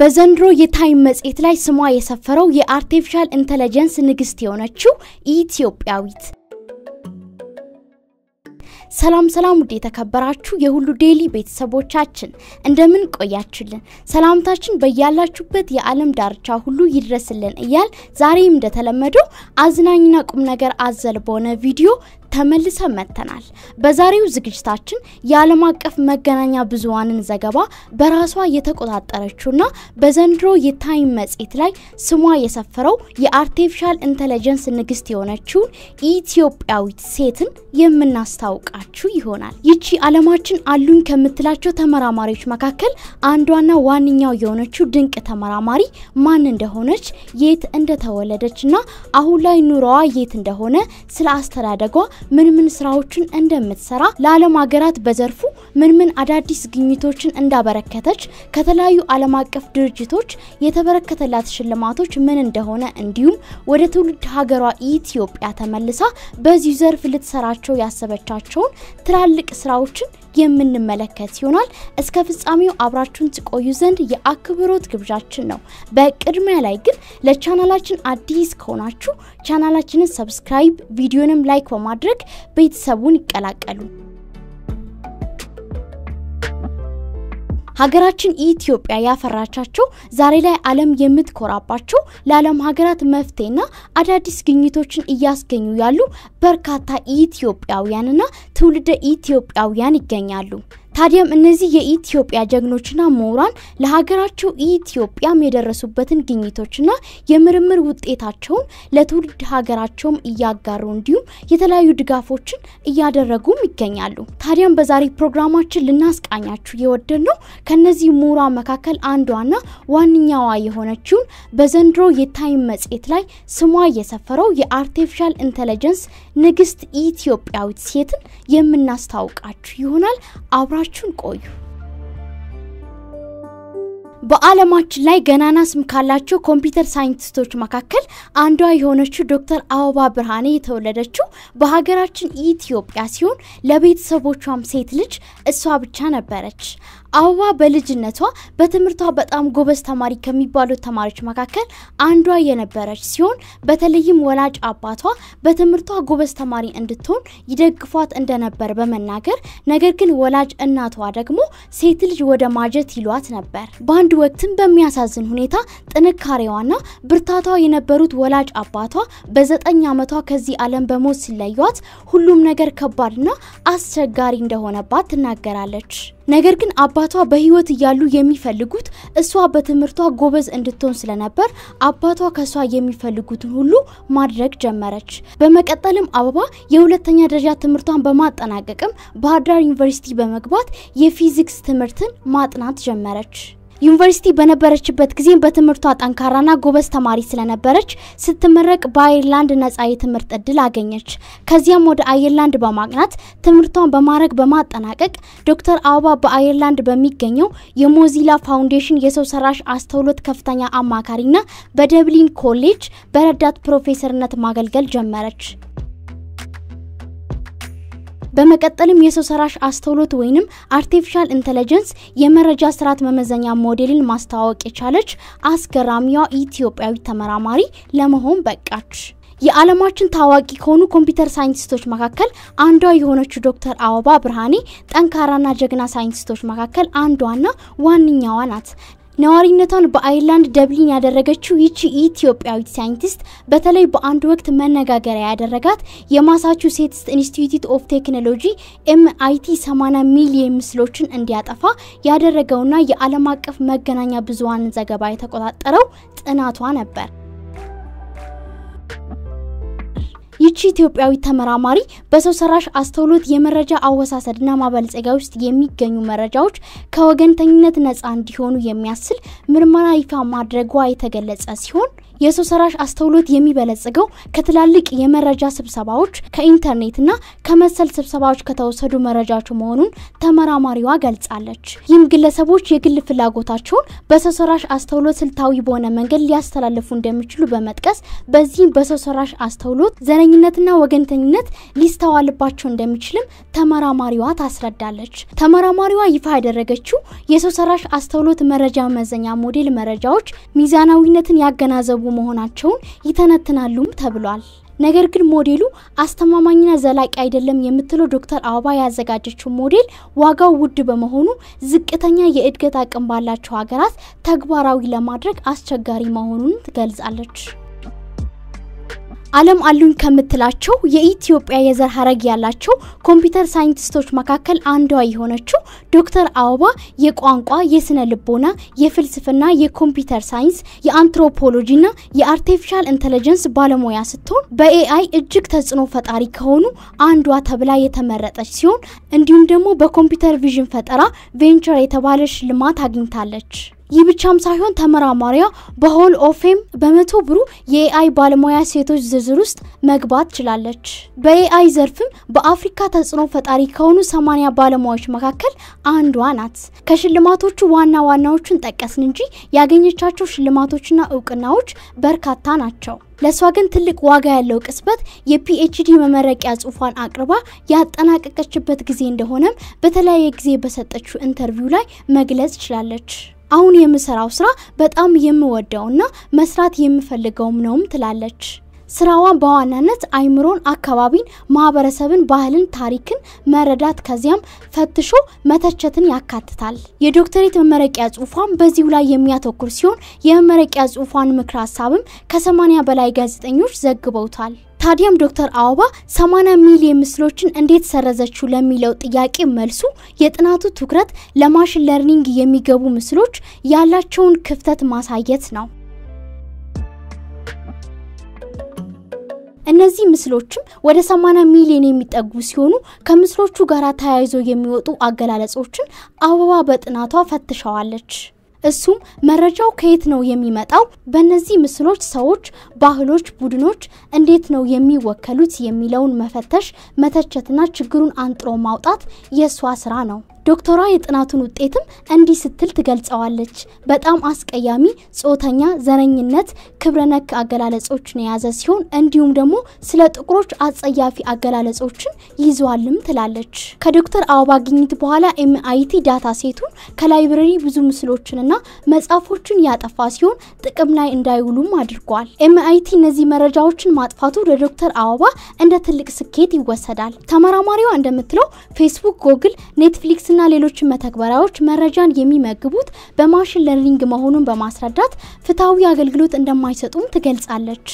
በዘንድሮ የታይም መጽሔት ላይ ስሟ የሰፈረው የአርቲፊሻል ኢንተለጀንስ ንግስት የሆነችው ኢትዮጵያዊት ሰላም ሰላም ውድ የተከበራችሁ የሁሉ ዴሊ ቤተሰቦቻችን እንደምን ቆያችሁልን ሰላምታችን በያላችሁበት የዓለም ዳርቻ ሁሉ ይድረስልን እያል ዛሬም እንደተለመደው አዝናኝና ቁም ነገር አዘል በሆነ ቪዲዮ ተመልሰን መጥተናል። በዛሬው ዝግጅታችን የዓለም አቀፍ መገናኛ ብዙሃንን ዘገባ በራሷ የተቆጣጠረችውና በዘንድሮ የታይም መጽሔት ላይ ስሟ የሰፈረው የአርቲፊሻል ኢንተለጀንስ ንግስት የሆነችውን ኢትዮጵያዊት ሴትን የምናስታውቃችሁ ይሆናል። ይቺ ዓለማችን አሉኝ ከምትላቸው ተመራማሪዎች መካከል አንዷና ዋነኛው የሆነችው ድንቅ ተመራማሪ ማን እንደሆነች፣ የት እንደተወለደችና አሁን ላይ ኑሮዋ የት እንደሆነ ስለ አስተዳደጓ ምን ምን ስራዎችን እንደምትሰራ ለዓለም ሀገራት በዘርፉ ምን ምን አዳዲስ ግኝቶችን እንዳበረከተች ከተለያዩ ዓለም አቀፍ ድርጅቶች የተበረከተላት ሽልማቶች ምን እንደሆነ እንዲሁም ወደ ትውልድ ሀገሯ ኢትዮጵያ ተመልሳ በዚሁ ዘርፍ ልትሰራቸው ያሰበቻቸውን ትላልቅ ስራዎችን የምንመለከት ይሆናል። እስከ ፍጻሜው አብራችሁን ትቆዩ ዘንድ የአክብሮት ግብዣችን ነው። በቅድሚያ ላይ ግን ለቻናላችን አዲስ ከሆናችሁ ቻናላችንን ሰብስክራይብ፣ ቪዲዮንም ላይክ በማድረግ በማድረግ ቤተሰቡን ይቀላቀሉ። ሀገራችን ኢትዮጵያ ያፈራቻቸው ዛሬ ላይ ዓለም የምትኮራባቸው ለዓለም ሀገራት መፍትሄና አዳዲስ ግኝቶችን እያስገኙ ያሉ በርካታ ኢትዮጵያውያንና ትውልደ ኢትዮጵያውያን ይገኛሉ። ታዲያም እነዚህ የኢትዮጵያ ጀግኖችና ምሁራን ለሀገራቸው ኢትዮጵያም የደረሱበትን ግኝቶችና የምርምር ውጤታቸውን ለትውልድ ሀገራቸውም እያጋሩ እንዲሁም የተለያዩ ድጋፎችን እያደረጉም ይገኛሉ። ታዲያም በዛሬ ፕሮግራማችን ልናስቃኛችሁ የወደድ ነው ከነዚህ ምሁራን መካከል አንዷና ዋነኛዋ የሆነችውን በዘንድሮ የታይም መጽሔት ላይ ስሟ የሰፈረው የአርቲፊሻል ኢንተለጀንስ ንግስት ኢትዮጵያዊት ሴትን የምናስታውቃችሁ ይሆናል አብራ አብራችሁን ቆዩ። በዓለማችን ላይ ገናና ስም ካላቸው ኮምፒውተር ሳይንቲስቶች መካከል አንዷ የሆነችው ዶክተር አበባ ብርሃኔ የተወለደችው በሀገራችን ኢትዮጵያ ሲሆን ለቤተሰቦቿም ሴት ልጅ እሷ ብቻ ነበረች። አበባ በልጅነቷ በትምህርቷ በጣም ጎበዝ ተማሪ ከሚባሉት ተማሪዎች መካከል አንዷ የነበረች ሲሆን በተለይም ወላጅ አባቷ በትምህርቷ ጎበዝ ተማሪ እንድትሆን ይደግፏት እንደነበር በመናገር ነገር ግን ወላጅ እናቷ ደግሞ ሴት ልጅ ወደ ማጀት ይሏት ነበር። በአንድ ወቅትም በሚያሳዝን ሁኔታ ጥንካሬዋና ብርታቷ የነበሩት ወላጅ አባቷ በዘጠኝ ዓመቷ ከዚህ ዓለም በሞት ሲለዩት ሁሉም ነገር ከባድና አስቸጋሪ እንደሆነባት ትናገራለች። ነገር ግን አባቷ በህይወት እያሉ የሚፈልጉት እሷ በትምህርቷ ጎበዝ እንድትሆን ስለነበር አባቷ ከሷ የሚፈልጉትን ሁሉ ማድረግ ጀመረች። በመቀጠልም አበባ የሁለተኛ ደረጃ ትምህርቷን በማጠናቀቅም ባህርዳር ዩኒቨርሲቲ በመግባት የፊዚክስ ትምህርትን ማጥናት ጀመረች። ዩኒቨርሲቲ በነበረችበት ጊዜም በትምህርቷ ጠንካራና ጎበዝ ተማሪ ስለነበረች ስትመረቅ በአየርላንድ ነጻ የትምህርት እድል አገኘች። ከዚያም ወደ አየርላንድ በማቅናት ትምህርቷን በማድረግ በማጠናቀቅ ዶክተር አበባ በአየርላንድ በሚገኘው የሞዚላ ፋውንዴሽን የሰው ሰራሽ አስተውሎት ከፍተኛ አማካሪና በደብሊን ኮሌጅ በረዳት ፕሮፌሰርነት ማገልገል ጀመረች። በመቀጠልም የሰው ሰራሽ አስተውሎት ወይንም አርቲፊሻል ኢንተለጀንስ የመረጃ ስርዓት መመዘኛ ሞዴልን ማስተዋወቅ የቻለች አስገራሚዋ ኢትዮጵያዊ ተመራማሪ ለመሆን በቃች። የዓለማችን ታዋቂ ከሆኑ ኮምፒውተር ሳይንቲስቶች መካከል አንዷ የሆነችው ዶክተር አበባ ብርሃኔ ጠንካራና ጀግና ሳይንቲስቶች መካከል አንዷና ዋነኛዋ ናት። ነዋሪነቷን በአይርላንድ ደብሊን ያደረገችው ይቺ ኢትዮጵያዊት ሳይንቲስት በተለይ በአንድ ወቅት መነጋገሪያ ያደረጋት የማሳቹሴትስ ኢንስቲትዩት ኦፍ ቴክኖሎጂ ኤምአይቲ 80 ሚሊየን ምስሎችን እንዲያጠፋ ያደረገውና የዓለም አቀፍ መገናኛ ብዙኃንን ዘገባ የተቆጣጠረው ጥናቷ ነበር። ይቺ ኢትዮጵያዊ ተመራማሪ በሰው ሰራሽ አስተውሎት የመረጃ አወሳሰድና ማበልጸጊያ ውስጥ የሚገኙ መረጃዎች ከወገንተኝነት ነፃ እንዲሆኑ የሚያስችል ምርመራ ይፋ ማድረጓ የተገለጸ ሲሆን የሰው ሰራሽ አስተውሎት የሚበለጽገው ከትላልቅ የመረጃ ስብሰባዎች ከኢንተርኔትና ከመሰል ስብሰባዎች ከተወሰዱ መረጃዎች መሆኑን ተመራማሪዋ ገልጻለች። ይህም ግለሰቦች የግል ፍላጎታቸውን በሰው ሰራሽ አስተውሎት ስልታዊ በሆነ መንገድ ሊያስተላልፉ እንደሚችሉ በመጥቀስ በዚህም በሰው ሰራሽ አስተውሎት ዘረኝነትና ወገንተኝነት ሊስተዋልባቸው እንደሚችልም ተመራማሪዋ ታስረዳለች። ተመራማሪዋ ይፋ ያደረገችው የሰው ሰራሽ አስተውሎት መረጃ መዘኛ ሞዴል መረጃዎች ሚዛናዊነትን ያገናዘቡ መሆናቸውን ይተነትናሉም ተብሏል። ነገር ግን ሞዴሉ አስተማማኝና ዘላቂ አይደለም የምትለው ዶክተር አበባ ያዘጋጀችው ሞዴል ዋጋው ውድ በመሆኑ ዝቅተኛ የእድገት አቅም ባላቸው ሀገራት ተግባራዊ ለማድረግ አስቸጋሪ መሆኑን ትገልጻለች። ዓለም አሉኝ ከምትላቸው የኢትዮጵያ የዘር ሀረግ ያላቸው ኮምፒውተር ሳይንቲስቶች መካከል አንዷ የሆነችው ዶክተር አበባ የቋንቋ፣ የስነ ልቦና፣ የፍልስፍና፣ የኮምፒውተር ሳይንስ፣ የአንትሮፖሎጂና የአርቲፊሻል ኢንተለጀንስ ባለሙያ ስትሆን በኤአይ እጅግ ተጽዕኖ ፈጣሪ ከሆኑ አንዷ ተብላ የተመረጠች ሲሆን እንዲሁም ደግሞ በኮምፒውተር ቪዥን ፈጠራ ቬንቸር የተባለ ሽልማት አግኝታለች። ይህ ብቻም ሳይሆን ተመራማሪያ በሆል ኦፍ በመቶ ብሩ የኤአይ ባለሙያ ሴቶች ዝርዝር ውስጥ መግባት ችላለች። በኤአይ ዘርፍም በአፍሪካ ተጽዕኖ ፈጣሪ ከሆኑ 80 ባለሙያዎች መካከል አንዷ ናት። ከሽልማቶቹ ዋና ዋናዎቹን ጠቀስን እንጂ ያገኘቻቸው ሽልማቶችና እውቅናዎች በርካታ ናቸው። ለእሷ ግን ትልቅ ዋጋ ያለው ቅጽበት የፒኤችዲ መመረቂያ ጽሁፏን አቅርባ ያጠናቀቀችበት ጊዜ እንደሆነም በተለያየ ጊዜ በሰጠችው ኢንተርቪው ላይ መግለጽ ችላለች። አሁን የምሰራው ስራ በጣም የምወደውና መስራት የምፈልገውም ነውም ትላለች። ስራዋን በዋናነት አይምሮን፣ አካባቢን፣ ማህበረሰብን፣ ባህልን፣ ታሪክን መረዳት ከዚያም ፈትሾ መተቸትን ያካትታል። የዶክተሬት መመረቂያ ጽሁፏን በዚሁ ላይ የሚያተኩር ሲሆን የመመረቂያ ጽሁፏን ምክር ሀሳብም ከ 8 በላይ ጋዜጠኞች ዘግበውታል። ታዲያም ዶክተር አበባ 80 ሚሊዮን ምስሎችን እንዴት ሰረዘችው ለሚለው ጥያቄ መልሱ የጥናቱ ትኩረት ለማሽን ለርኒንግ የሚገቡ ምስሎች ያላቸውን ክፍተት ማሳየት ነው። እነዚህ ምስሎችም ወደ 80 ሚሊዮን የሚጠጉ ሲሆኑ ከምስሎቹ ጋር ተያይዞ የሚወጡ አገላለጾችን አበባ በጥናቷ ፈትሸዋለች። እሱም መረጃው ከየት ነው የሚመጣው? በእነዚህ ምስሎች ሰዎች ባህሎች፣ ቡድኖች እንዴት ነው የሚወከሉት የሚለውን መፈተሽ፣ መተቸትና ችግሩን አንጥሮ ማውጣት የእሷ ስራ ነው። ዶክተሯ የጥናቱን ውጤትም እንዲህ ስትል ትገልጸዋለች። በጣም አስቀያሚ ጾተኛ ዘረኝነት፣ ክብረነክ አገላለጾችን የያዘ ሲሆን እንዲሁም ደግሞ ስለ ጥቁሮች አጸያፊ አገላለጾችን ይዟልም ትላለች። ከዶክተር አበባ ግኝት በኋላ ኤምአይቲ ዳታ ሴቱን ከላይብረሪ ብዙ ምስሎችንና መጽሐፎችን ያጠፋ ሲሆን ጥቅም ላይ እንዳይውሉም አድርጓል። አይቲ እነዚህ መረጃዎችን ማጥፋቱ ለዶክተር አበባ እንደ ትልቅ ስኬት ይወሰዳል። ተመራማሪዋ እንደምትለው ፌስቡክ፣ ጎግል፣ ኔትፍሊክስ እና ሌሎች መተግበሪያዎች መረጃን የሚመግቡት በማሽን ለርኒንግ መሆኑን በማስረዳት ፍትሐዊ አገልግሎት እንደማይሰጡም ትገልጻለች።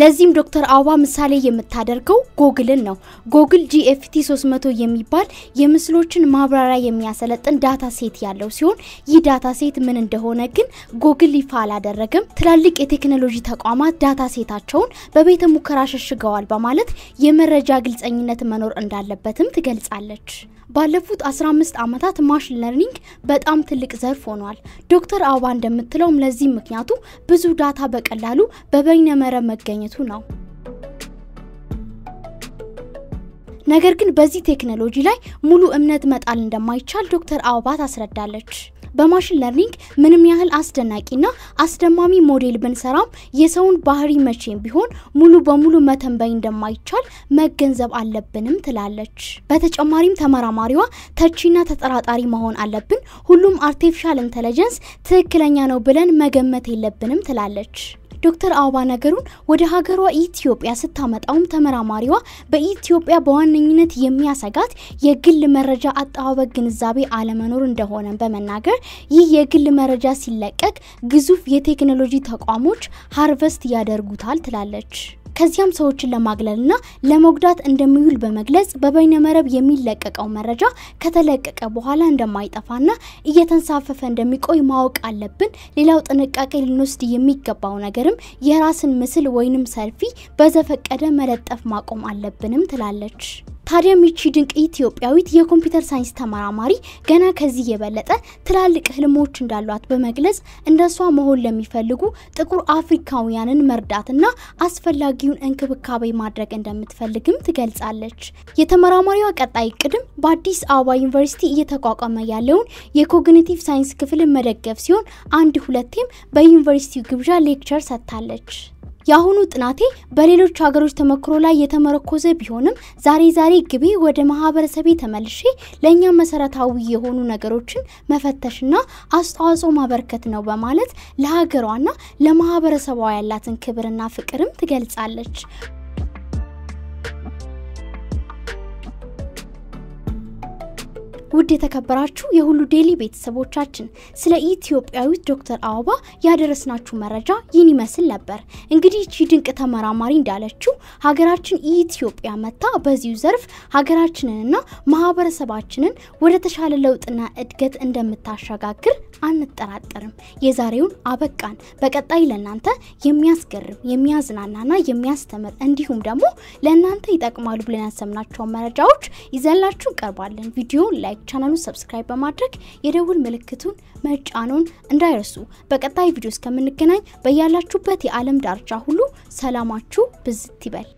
ለዚህም ዶክተር አዋ ምሳሌ የምታደርገው ጎግልን ነው። ጎግል ጂኤፍቲ 300 የሚባል የምስሎችን ማብራሪያ የሚያሰለጥን ዳታ ሴት ያለው ሲሆን ይህ ዳታ ሴት ምን እንደሆነ ግን ጎግል ይፋ አላደረገም። ትላልቅ የቴክኖሎጂ ተቋማት ዳታ ሴታቸውን በቤተ ሙከራ ሸሽገዋል በማለት የመረጃ ግልጸኝነት መኖር እንዳለበትም ትገልጻለች። ባለፉት 15 ዓመታት ማሽን ለርኒንግ በጣም ትልቅ ዘርፍ ሆኗል። ዶክተር አዋ እንደምትለውም ለዚህ ምክንያቱ ብዙ ዳታ በቀላሉ በበይነመረብ መገኘት ማግኘቱ ነው። ነገር ግን በዚህ ቴክኖሎጂ ላይ ሙሉ እምነት መጣል እንደማይቻል ዶክተር አበባ ታስረዳለች። በማሽን ለርኒንግ ምንም ያህል አስደናቂና አስደማሚ ሞዴል ብንሰራም የሰውን ባህሪ መቼም ቢሆን ሙሉ በሙሉ መተንበይ እንደማይቻል መገንዘብ አለብንም ትላለች። በተጨማሪም ተመራማሪዋ ተቺና ተጠራጣሪ መሆን አለብን፣ ሁሉም አርቲፊሻል ኢንተለጀንስ ትክክለኛ ነው ብለን መገመት የለብንም ትላለች። ዶክተር አበባ ነገሩን ወደ ሀገሯ ኢትዮጵያ ስታመጣውም ተመራማሪዋ በኢትዮጵያ በዋነኝነት የሚያሰጋት የግል መረጃ አጠባበቅ ግንዛቤ አለመኖር እንደሆነ በመናገር ይህ የግል መረጃ ሲለቀቅ ግዙፍ የቴክኖሎጂ ተቋሞች ሀርቨስት ያደርጉታል ትላለች። ከዚያም ሰዎችን ለማግለልና ለመጉዳት እንደሚውል በመግለጽ በበይነ መረብ የሚለቀቀው መረጃ ከተለቀቀ በኋላ እንደማይጠፋና እየተንሳፈፈ እንደሚቆይ ማወቅ አለብን። ሌላው ጥንቃቄ ልንወስድ የሚገባው ነገርም የራስን ምስል ወይንም ሰልፊ በዘፈቀደ መለጠፍ ማቆም አለብንም ትላለች። ታዲያም ይቺ ድንቅ ኢትዮጵያዊት የኮምፒውተር ሳይንስ ተመራማሪ ገና ከዚህ የበለጠ ትላልቅ ህልሞች እንዳሏት በመግለጽ እንደሷ መሆን ለሚፈልጉ ጥቁር አፍሪካውያንን መርዳትና አስፈላጊውን እንክብካቤ ማድረግ እንደምትፈልግም ትገልጻለች። የተመራማሪዋ ቀጣይ ቅድም በአዲስ አበባ ዩኒቨርሲቲ እየተቋቋመ ያለውን የኮግኒቲቭ ሳይንስ ክፍልን መደገፍ ሲሆን አንድ ሁለቴም በዩኒቨርሲቲው ግብዣ ሌክቸር ሰጥታለች። የአሁኑ ጥናቴ በሌሎች ሀገሮች ተመክሮ ላይ የተመረኮዘ ቢሆንም ዛሬ ዛሬ ግቤ ወደ ማህበረሰቤ ተመልሼ ለእኛ መሰረታዊ የሆኑ ነገሮችን መፈተሽና አስተዋጽኦ ማበርከት ነው በማለት ለሀገሯና ለማህበረሰቧ ያላትን ክብርና ፍቅርም ትገልጻለች። ውድ የተከበራችሁ የሁሉ ዴሊ ቤተሰቦቻችን ስለ ኢትዮጵያዊት ዶክተር አበባ ያደረስናችሁ መረጃ ይህን ይመስል ነበር። እንግዲህ ይቺ ድንቅ ተመራማሪ እንዳለችው ሀገራችን ኢትዮጵያ መታ በዚሁ ዘርፍ ሀገራችንንና ማህበረሰባችንን ወደ ተሻለ ለውጥና እድገት እንደምታሸጋግር አንጠራጠርም። የዛሬውን አበቃን። በቀጣይ ለእናንተ የሚያስገርም የሚያዝናናና የሚያስተምር እንዲሁም ደግሞ ለእናንተ ይጠቅማሉ ብለን ያሰብናቸውን መረጃዎች ይዘላችሁ ቀርባለን። ቪዲዮውን ላይክ፣ ቻናሉን ሰብስክራይብ በማድረግ የደውል ምልክቱን መጫኖን እንዳይረሱ። በቀጣይ ቪዲዮ እስከምንገናኝ በያላችሁበት የዓለም ዳርቻ ሁሉ ሰላማችሁ ብዝት ይበል።